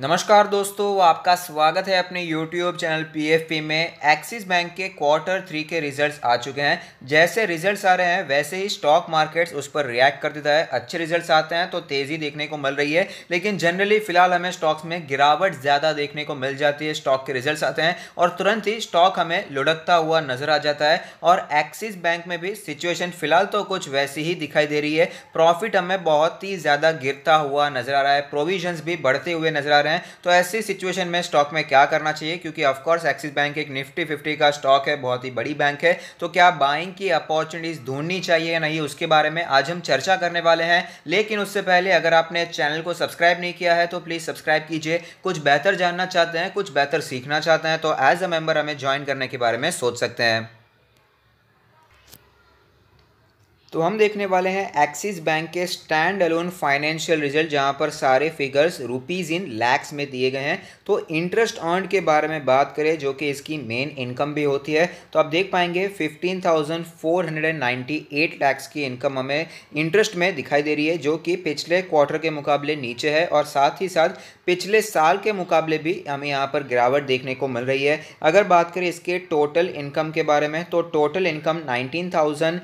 नमस्कार दोस्तों आपका स्वागत है अपने YouTube चैनल PFP में एक्सिस बैंक के क्वार्टर थ्री के रिजल्ट्स आ चुके हैं जैसे रिजल्ट्स आ रहे हैं वैसे ही स्टॉक मार्केट्स उस पर रिएक्ट कर देता है अच्छे रिजल्ट्स आते हैं तो तेज़ी देखने को मिल रही है लेकिन जनरली फिलहाल हमें स्टॉक्स में गिरावट ज़्यादा देखने को मिल जाती है स्टॉक के रिजल्ट आते हैं और तुरंत ही स्टॉक हमें लुढ़कता हुआ नजर आ जाता है और एक्सिस बैंक में भी सिचुएशन फिलहाल तो कुछ वैसी ही दिखाई दे रही है प्रॉफिट हमें बहुत ही ज़्यादा गिरता हुआ नजर आ रहा है प्रोविजन्स भी बढ़ते हुए नजर आ रहे हैं हैं तो ऐसी सिचुएशन में स्टॉक में क्या करना चाहिए क्योंकि ऑफकोर्स एक्सिस बैंक एक निफ्टी फिफ्टी का स्टॉक है बहुत ही बड़ी बैंक है तो क्या बाइंग की अपॉर्चुनिटीज़ ढूंढनी चाहिए या नहीं उसके बारे में आज हम चर्चा करने वाले हैं लेकिन उससे पहले अगर आपने चैनल को सब्सक्राइब नहीं किया है तो प्लीज़ सब्सक्राइब कीजिए कुछ बेहतर जानना चाहते हैं कुछ बेहतर सीखना चाहते हैं तो एज अ मेंबर हमें ज्वाइन करने के बारे में सोच सकते हैं तो हम देखने वाले हैं एक्सिस बैंक के स्टैंड अलोन फाइनेंशियल रिजल्ट जहां पर सारे फिगर्स रुपीज़ इन लैक्स में दिए गए हैं तो इंटरेस्ट अर्न के बारे में बात करें जो कि इसकी मेन इनकम भी होती है तो आप देख पाएंगे 15,498 लैक्स की इनकम हमें इंटरेस्ट में दिखाई दे रही है जो कि पिछले क्वार्टर के मुकाबले नीचे है और साथ ही साथ पिछले साल के मुकाबले भी हमें यहाँ पर गिरावट देखने को मिल रही है अगर बात करें इसके टोटल इनकम के बारे में तो total income nineteen thousand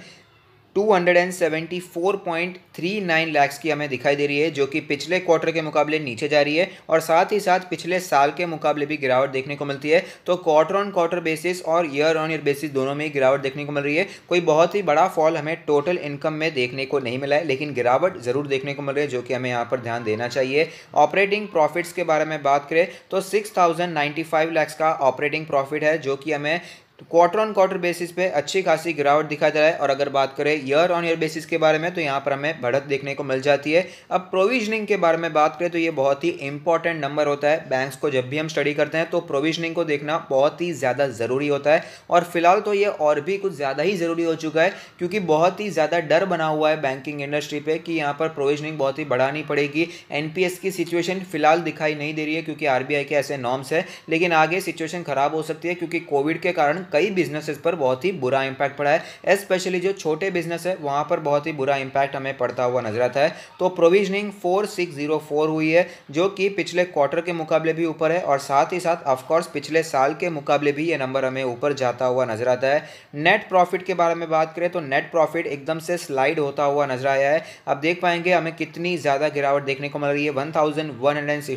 274.39 lakh की हमें दिखाई दे रही है जो कि पिछले क्वार्टर के मुकाबले नीचे जा रही है और साथ ही साथ पिछले साल के मुकाबले भी गिरावट देखने को मिलती है तो क्वार्टर ऑन क्वार्टर बेसिस और ईयर ऑन ईयर बेसिस दोनों में ही गिरावट देखने को मिल रही है कोई बहुत ही बड़ा फॉल हमें टोटल इनकम में देखने को नहीं मिला है लेकिन गिरावट ज़रूर देखने को मिल रही है जो कि हमें यहाँ पर ध्यान देना चाहिए ऑपरेटिंग प्रॉफिट्स के बारे में बात करें तो सिक्स थाउजेंड का ऑपरेटिंग प्रॉफिट है जो कि हमें तो क्वार्टर ऑन क्वार्टर बेसिस पे अच्छी खासी गिरावट दिखा जा रहा है और अगर बात करें ईयर ऑन ईयर बेसिस के बारे में तो यहाँ पर हमें बढ़त देखने को मिल जाती है अब प्रोविजनिंग के बारे में बात करें तो ये बहुत ही इंपॉर्टेंट नंबर होता है बैंक्स को जब भी हम स्टडी करते हैं तो प्रोविजनिंग को देखना बहुत ही ज़्यादा ज़रूरी होता है और फिलहाल तो ये और भी कुछ ज़्यादा ही ज़रूरी हो चुका है क्योंकि बहुत ही ज़्यादा डर बना हुआ है बैंकिंग इंडस्ट्री पर कि यहाँ पर प्रोविजनिंग बहुत ही बढ़ानी पड़ेगी एन की सिचुएशन फिलहाल दिखाई नहीं दे रही है क्योंकि आर के ऐसे नॉर्म्स है लेकिन आगे सिचुएशन खराब हो सकती है क्योंकि कोविड के कारण कई बिजनेसेस पर बहुत ही बुरा इंपैक्ट पड़ा है स्पेशली जो छोटे बिजनेस है वहाँ पर बहुत ही बुरा इंपैक्ट हमें पड़ता हुआ नजर आता है तो provisioning four six zero four हुई है जो कि पिछले क्वार्टर के मुकाबले भी ऊपर है और साथ ही साथ ऑफकोर्स पिछले साल के मुकाबले भी ये नंबर हमें ऊपर जाता हुआ नजर आता है नेट प्रॉफिट के बारे में बात करें तो नेट प्रॉफिट एकदम से स्लाइड होता हुआ नजर आया है अब देख पाएंगे हमें कितनी ज़्यादा गिरावट देखने को मिल रही है वन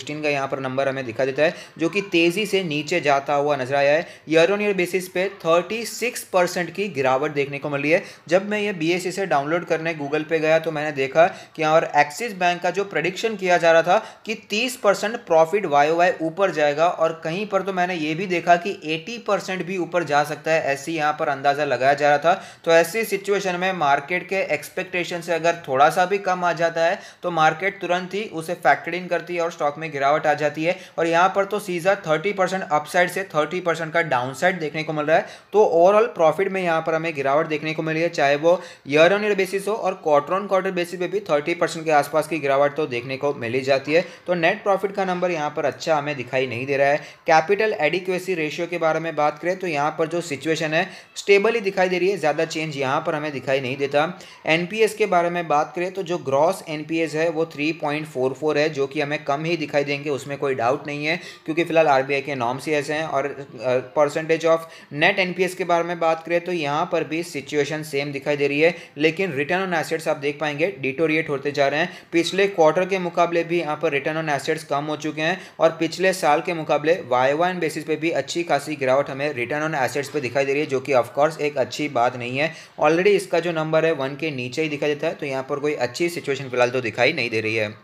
का यहाँ पर नंबर हमें दिखा देता है जो कि तेज़ी से नीचे जाता हुआ नजर आया है ईयर ऑन ईयर बेसिस पे 36 परसेंट की गिरावट देखने को मिली है जब मैं ये बी से डाउनलोड करने गूगल पे गया तो मैंने देखा कि और एक्सिस बैंक का जो प्रडिक्शन किया जा रहा था कि 30 परसेंट प्रॉफिट वाई वाई ऊपर जाएगा और कहीं पर तो मैंने ये भी देखा कि 80 परसेंट भी ऊपर जा सकता है ऐसे यहाँ पर अंदाज़ा लगाया जा रहा था तो ऐसी सिचुएशन में मार्केट के एक्सपेक्टेशन से अगर थोड़ा सा भी कम आ जाता है तो मार्केट तुरंत ही उसे फैक्टर इन करती है और स्टॉक में गिरावट आ जाती है और यहाँ पर तो सीजा थर्टी अपसाइड से थर्टी का डाउनसाइड देखने को मिल रहा है तो ओवरऑल प्रॉफिट में यहाँ पर हमें गिरावट देखने को मिली है चाहे वो ईयर ऑन ईयर बेसिस हो और क्वार्टर ऑन क्वार्टर बेसिस पे भी थर्टी परसेंट के आसपास की गिरावट तो देखने को मिली जाती है तो नेट प्रॉफिट का नंबर यहाँ पर अच्छा हमें दिखाई नहीं दे रहा है कैपिटल एडिक्वेसी रेशियो के बारे में बात करें तो यहाँ पर जो सिचुएशन है स्टेबल ही दिखाई दे रही है ज़्यादा चेंज यहाँ पर हमें दिखाई नहीं देता एन के बारे में बात करें तो जो ग्रॉस एन है वो थ्री है जो कि हमें कम ही दिखाई देंगे उसमें कोई डाउट नहीं है क्योंकि फिलहाल आर के नॉम्स ही ऐसे हैं और परसेंटेज ऑफ नेट एनपीएस के बारे में बात करें तो यहाँ पर भी सिचुएशन सेम दिखाई दे रही है लेकिन रिटर्न ऑन एसेट्स आप देख पाएंगे डिटोरिएट होते जा रहे हैं पिछले क्वार्टर के मुकाबले भी यहाँ पर रिटर्न ऑन एसेट्स कम हो चुके हैं और पिछले साल के मुकाबले वाई वन बेसिस पे भी अच्छी खासी गिरावट हमें रिटर्न ऑन एसेट्स पर दिखाई दे रही है जो कि ऑफकोर्स एक अच्छी बात नहीं है ऑलरेडी इसका जो नंबर है वन के नीचे ही दिखाई देता है तो यहाँ पर कोई अच्छी सिचुएशन फिलहाल तो दिखाई नहीं दे रही है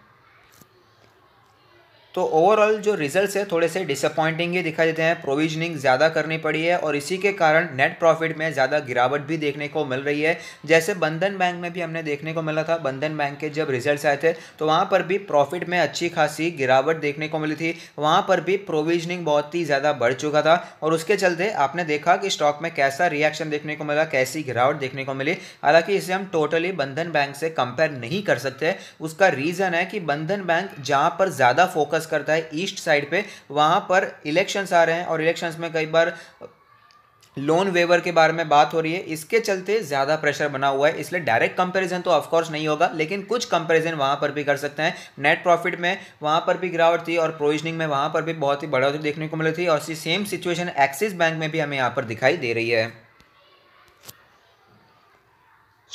तो ओवरऑल जो रिजल्ट्स है थोड़े से डिसअपॉइंटिंग ही दिखाई देते हैं प्रोविजनिंग ज़्यादा करनी पड़ी है और इसी के कारण नेट प्रॉफिट में ज़्यादा गिरावट भी देखने को मिल रही है जैसे बंधन बैंक में भी हमने देखने को मिला था बंधन बैंक के जब रिजल्ट्स आए थे तो वहाँ पर भी प्रॉफिट में अच्छी खासी गिरावट देखने को मिली थी वहाँ पर भी प्रोविजनिंग बहुत ही ज़्यादा बढ़ चुका था और उसके चलते आपने देखा कि स्टॉक में कैसा रिएक्शन देखने को मिला कैसी गिरावट देखने को मिली हालाँकि इसे हम टोटली बंधन बैंक से कंपेयर नहीं कर सकते उसका रीज़न है कि बंधन बैंक जहाँ पर ज़्यादा फोकस फोकस करता है ईस्ट साइड पे वहाँ पर इलेक्शंस आ रहे हैं और इलेक्शंस में कई बार लोन वेवर के बारे में बात हो रही है इसके चलते ज़्यादा प्रेशर बना हुआ है इसलिए डायरेक्ट कंपैरिजन तो ऑफकोर्स नहीं होगा लेकिन कुछ कंपैरिजन वहाँ पर भी कर सकते हैं नेट प्रॉफिट में वहाँ पर भी गिरावट थी और प्रोविजनिंग में वहाँ पर भी बहुत ही बढ़ोतरी देखने को मिली थी और सेम सिचुएशन एक्सिस बैंक में भी हमें यहाँ पर दिखाई दे रही है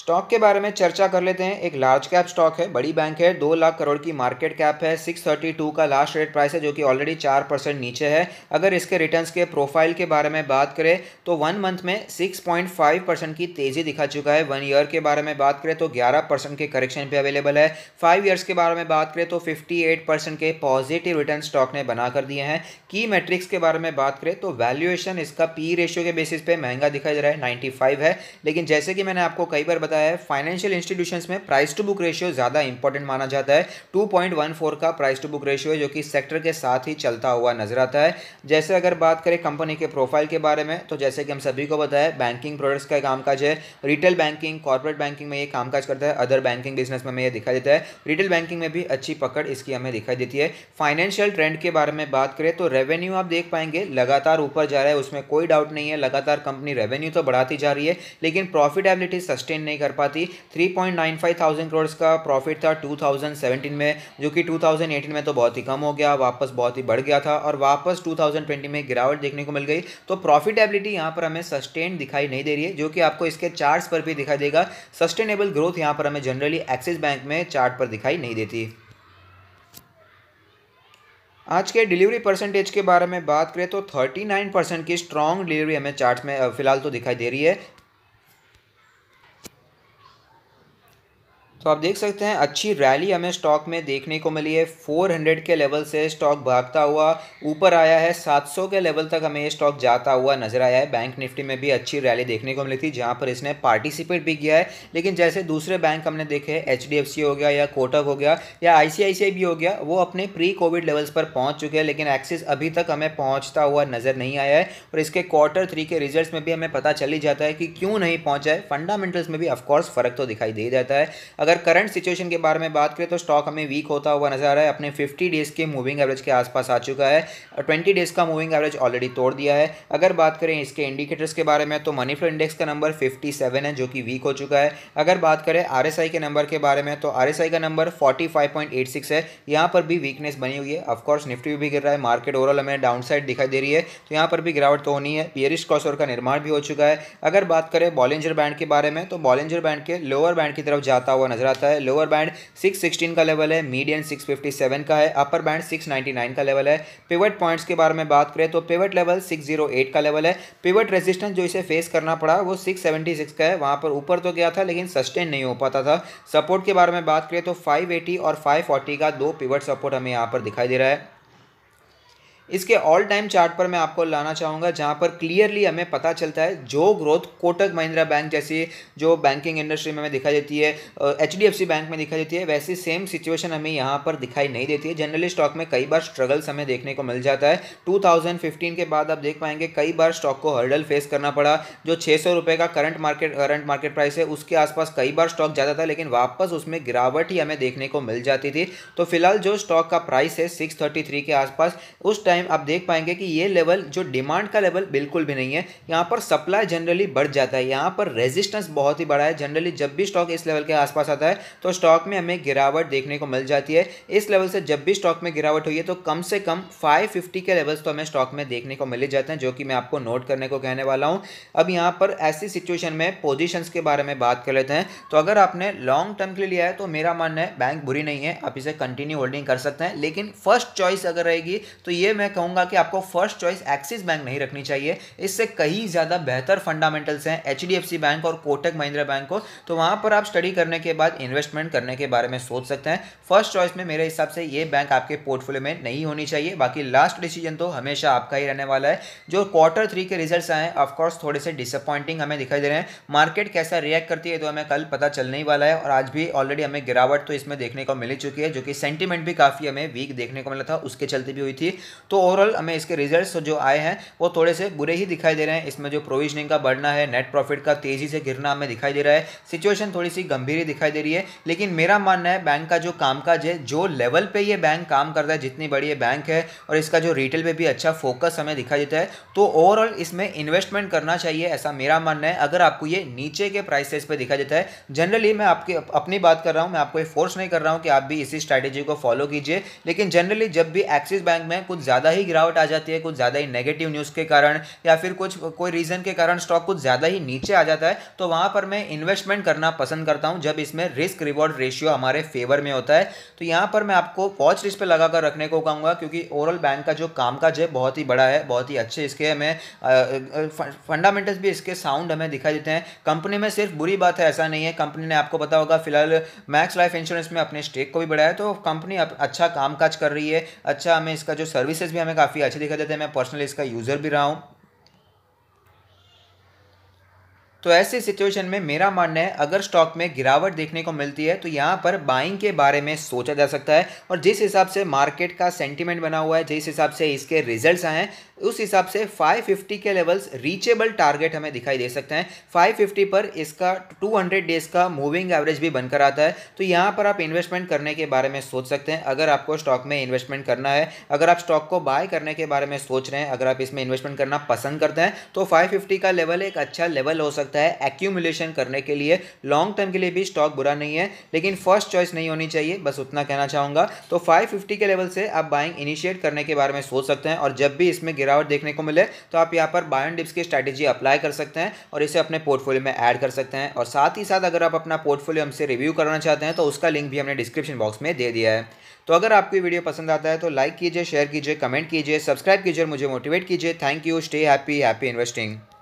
स्टॉक के बारे में चर्चा कर लेते हैं एक लार्ज कैप स्टॉक है बड़ी बैंक है दो लाख करोड़ की मार्केट कैप है सिक्स थर्टी टू का लास्ट रेट प्राइस है जो कि ऑलरेडी चार परसेंट नीचे है अगर इसके रिटर्न्स के प्रोफाइल के बारे में बात करें तो वन मंथ में सिक्स पॉइंट फाइव परसेंट की तेज़ी दिखा चुका है वन ईयर के बारे में बात करें तो ग्यारह परसेंट के करेक्शन पे अवेलेबल है फाइव ईयर्स के बारे में बात करें तो फिफ्टी एट परसेंट के पॉजिटिव रिटर्न स्टॉक ने बना कर दिए हैं की मेट्रिक्स के बारे में बात करें तो वैल्यूएशन इसका पी रेशियो के बेसिस पे महंगा दिखाई दे रहा है नाइन्टी फाइव है लेकिन जैसे कि मैंने आपको कई बार बताया जाता है फाइनेंशियल इंस्टीट्यूशंस में प्राइस टू बुक रेशियो ज़्यादा इंपॉर्टेंट माना जाता है 2.14 का प्राइस टू बुक रेशियो है जो कि सेक्टर के साथ ही चलता हुआ नजर आता है जैसे अगर बात करें कंपनी के प्रोफाइल के बारे में तो जैसे कि हम सभी को बताया बैंकिंग प्रोडक्ट्स का कामकाज है रिटेल बैंकिंग कॉर्पोरेट बैंकिंग में ये कामकाज करता है अदर बैंकिंग बिजनेस में यह दिखाई देता है रिटेल बैंकिंग में भी अच्छी पकड़ इसकी हमें दिखाई देती है फाइनेंशियल ट्रेंड के बारे में बात करें तो रेवेन्यू आप देख पाएंगे लगातार ऊपर जा रहा है उसमें कोई डाउट नहीं है लगातार कंपनी रेवेन्यू तो बढ़ाती जा रही है लेकिन प्रॉफिटेबिलिटी सस्टेन नहीं कर कर पाती three point nine five thousand crore का प्रॉफिट था टू थाउजेंड सेवेंटीन में जो कि टू थाउजेंड एटीन में तो बहुत ही कम हो गया वापस बहुत ही बढ़ गया था और वापस टू थाउजेंड ट्वेंटी में गिरावट देखने को मिल गई तो प्रॉफिटेबिलिटी यहाँ पर हमें सस्टेन दिखाई नहीं दे रही है जो कि आपको इसके चार्ट पर भी दिखाई देगा सस्टेनेबल ग्रोथ यहाँ पर हमें जनरली एक्सिस बैंक में चार्ट पर दिखाई नहीं देती आज के डिलीवरी परसेंटेज के बारे में बात करें तो 39 परसेंट की स्ट्रॉन्ग डिलीवरी हमें चार्ट में फिलहाल तो दिखाई दे रही है तो आप देख सकते हैं अच्छी रैली हमें स्टॉक में देखने को मिली है 400 के लेवल से स्टॉक भागता हुआ ऊपर आया है 700 के लेवल तक हमें ये स्टॉक जाता हुआ नजर आया है बैंक निफ्टी में भी अच्छी रैली देखने को मिली थी जहां पर इसने पार्टिसिपेट भी किया है लेकिन जैसे दूसरे बैंक हमने देखे हैं एच हो गया या कोटक हो गया या आई भी हो गया वो अपने प्री कोविड लेवल्स पर पहुँच चुके हैं लेकिन एक्सिस अभी तक हमें पहुँचता हुआ नज़र नहीं आया है और इसके क्वार्टर थ्री के रिजल्ट में भी हमें पता चल ही जाता है कि क्यों नहीं पहुँचा है फंडामेंटल्स में भी ऑफकोर्स फ़र्क तो दिखाई दे जाता है अगर करंट सिचुएशन के बारे में बात करें तो स्टॉक हमें वीक होता हुआ नजर आ रहा है अपने फिफ्टी डेज़ के मूविंग एवरेज के आसपास आ चुका है और ट्वेंटी डेज़ का मूविंग एवरेज ऑलरेडी तोड़ दिया है अगर बात करें इसके इंडिकेटर्स के बारे में तो मनी फ्लो इंडेक्स का नंबर फिफ्टी सेवन है जो कि वीक हो चुका है अगर बात करें आर के नंबर के बारे में तो आर का नंबर फोर्टी है यहाँ पर भी वीकनेस बनी हुई है ऑफकोर्स निफ्टी भी गिर रहा है मार्केट ओवरऑल हमें डाउन साइड दिखाई दे रही है तो यहाँ पर भी गिरावट तो होनी है पियरिश कॉसोर का निर्माण भी हो चुका है अगर बात करें बॉलेंजर बैंड के बारे में तो बॉलेंजर बैंड के लोअर बैंड की तरफ जाता हुआ नजर आता है लोअर बैंड 616 का लेवल है मीडियन 657 का है अपर बैंड 699 का लेवल है पिवट पॉइंट्स के बारे में बात करें तो पिवट लेवल 608 का लेवल है पिवट रेजिस्टेंस जो इसे फेस करना पड़ा वो 676 का है वहाँ पर ऊपर तो गया था लेकिन सस्टेन नहीं हो पाता था सपोर्ट के बारे में बात करें तो 580 और 540 का दो पिवट सपोर्ट हमें यहाँ पर दिखाई दे रहा है इसके ऑल टाइम चार्ट पर मैं आपको लाना चाहूँगा जहाँ पर क्लियरली हमें पता चलता है जो ग्रोथ कोटक महिंद्रा बैंक जैसी जो बैंकिंग इंडस्ट्री में हमें दिखाई देती है एच सी बैंक में दिखाई देती है वैसी सेम सिचुएशन हमें यहाँ पर दिखाई नहीं देती है जनरली स्टॉक में कई बार स्ट्रगल्स हमें देखने को मिल जाता है फिफ्टीन के बाद आप देख पाएंगे कई बार स्टॉक को हर्डल फेस करना पड़ा जो छः सौ रुपये का current market current market price है उसके आसपास कई बार स्टॉक जाता था लेकिन वापस उसमें गिरावट ही हमें देखने को मिल जाती थी तो फिलहाल जो स्टॉक का प्राइस है सिक्स के आसपास उस टाइम टाइम आप देख पाएंगे कि ये लेवल जो डिमांड का लेवल बिल्कुल भी नहीं है यहाँ पर सप्लाई जनरली बढ़ जाता है यहाँ पर रेजिस्टेंस बहुत ही बड़ा है जनरली जब भी स्टॉक इस लेवल के आसपास आता है तो स्टॉक में हमें गिरावट देखने को मिल जाती है इस लेवल से जब भी स्टॉक में गिरावट हुई है तो कम से कम फाइव के लेवल्स तो हमें स्टॉक में देखने को मिले जाते हैं जो कि मैं आपको नोट करने को कहने वाला हूँ अब यहाँ पर ऐसी सिचुएशन में पोजिशन के बारे में बात कर लेते हैं तो अगर आपने लॉन्ग टर्म के लिए लिया है तो मेरा मानना है बैंक बुरी नहीं है आप इसे कंटिन्यू होल्डिंग कर सकते हैं लेकिन फर्स्ट चॉइस अगर रहेगी तो ये मैं मैं कहूंगा कि आपको फर्स्ट चॉइस एक्सिस बैंक नहीं रखनी चाहिए इससे कहीं ज़्यादा बेहतर फंडामेंटल्स हैं एच बैंक और कोटक महिंद्रा बैंक को तो वहां पर आप स्टडी करने के बाद इन्वेस्टमेंट करने के बारे में सोच सकते हैं फर्स्ट चॉइस में मेरे हिसाब से ये बैंक आपके पोर्टफोलियो में नहीं होनी चाहिए बाकी लास्ट डिसीजन तो हमेशा आपका ही रहने वाला है जो क्वार्टर थ्री के रिजल्ट आए ऑफकोर्स थोड़े से डिसअपॉइंटिंग हमें दिखाई दे रहे हैं मार्केट कैसा रिएक्ट करती है तो हमें कल पता चलने ही वाला है और आज भी ऑलरेडी हमें गिरावट तो इसमें देखने को मिल चुकी है जो कि सेंटीमेंट भी काफ़ी हमें वीक देखने को मिला था उसके चलते भी हुई थी तो ओवरऑल हमें इसके रिजल्ट जो आए हैं वो थोड़े से बुरे ही दिखाई दे रहे हैं इसमें जो प्रोविजनिंग का बढ़ना है नेट प्रॉफिट का तेजी से गिरना हमें दिखाई दे रहा है सिचुएशन थोड़ी सी गंभीर ही दिखाई दे रही है लेकिन मेरा मानना है बैंक का जो कामकाज है जो लेवल पर ये बैंक काम करता है जितनी बड़ी ये बैंक है और इसका जो रिटेल पर भी अच्छा फोकस हमें दिखाई देता है तो ओवरऑल इसमें इन्वेस्टमेंट करना चाहिए ऐसा मेरा मानना है अगर आपको ये नीचे के प्राइसेस पर दिखाई देता है जनरली मैं आपकी अपनी बात कर रहा हूँ मैं आपको फोर्स नहीं कर रहा हूँ कि आप भी इसी स्ट्रैटेजी को फॉलो कीजिए लेकिन जनरली जब भी एक्सिस बैंक में कुछ ज़्यादा ज़्यादा ही गिरावट आ जाती है कुछ ज़्यादा ही नेगेटिव न्यूज़ के कारण या फिर कुछ कोई रीज़न के कारण स्टॉक कुछ ज़्यादा ही नीचे आ जाता है तो वहाँ पर मैं इन्वेस्टमेंट करना पसंद करता हूँ जब इसमें रिस्क रिवॉर्ड रेशियो हमारे फेवर में होता है तो यहाँ पर मैं आपको वॉच लिस्ट पर लगाकर रखने को कहूँगा क्योंकि ओवरऑल बैंक का जो कामकाज है बहुत ही बड़ा है बहुत ही अच्छे इसके हमें फंडामेंटल्स भी इसके साउंड हमें दिखाई देते हैं कंपनी में सिर्फ बुरी बात है ऐसा नहीं है कंपनी ने आपको पता होगा फिलहाल मैक्स लाइफ इंश्योरेंस में अपने स्टेक को भी बढ़ाया तो कंपनी अच्छा कामकाज कर रही है अच्छा हमें इसका जो सर्विसेज फीचर्स भी हमें काफ़ी अच्छे दिखाई देते हैं मैं पर्सनली इसका यूज़र भी रहा हूँ तो ऐसी सिचुएशन में मेरा मानना है अगर स्टॉक में गिरावट देखने को मिलती है तो यहाँ पर बाइंग के बारे में सोचा जा सकता है और जिस हिसाब से मार्केट का सेंटीमेंट बना हुआ है जिस हिसाब से इसके रिजल्ट्स आए हैं उस हिसाब से 550 के लेवल्स रीचेबल टारगेट हमें दिखाई दे सकते हैं 550 पर इसका 200 डेज का मूविंग एवरेज भी बनकर आता है तो यहाँ पर आप इन्वेस्टमेंट करने के बारे में सोच सकते हैं अगर आपको स्टॉक में इन्वेस्टमेंट करना है अगर आप स्टॉक को बाय करने के बारे में सोच रहे हैं अगर आप इसमें इन्वेस्टमेंट करना पसंद करते हैं तो फाइव का लेवल एक अच्छा लेवल हो सकता सकता है एक्यूमुलेशन करने के लिए लॉन्ग टर्म के लिए भी स्टॉक बुरा नहीं है लेकिन फर्स्ट चॉइस नहीं होनी चाहिए बस उतना कहना चाहूंगा तो 550 के लेवल से आप बाइंग इनिशिएट करने के बारे में सोच सकते हैं और जब भी इसमें गिरावट देखने को मिले तो आप यहाँ पर बायन डिप्स की स्ट्रैटेजी अप्लाई कर सकते हैं और इसे अपने पोर्टफोलियो में ऐड कर सकते हैं और साथ ही साथ अगर आप अपना पोर्टफोलियो हमसे रिव्यू करना चाहते हैं तो उसका लिंक भी हमने डिस्क्रिप्शन बॉक्स में दे दिया है तो अगर आपको वीडियो पसंद आता है तो लाइक कीजिए शेयर कीजिए कमेंट कीजिए सब्सक्राइब कीजिए मुझे मोटिवेट कीजिए thank you stay happy happy investing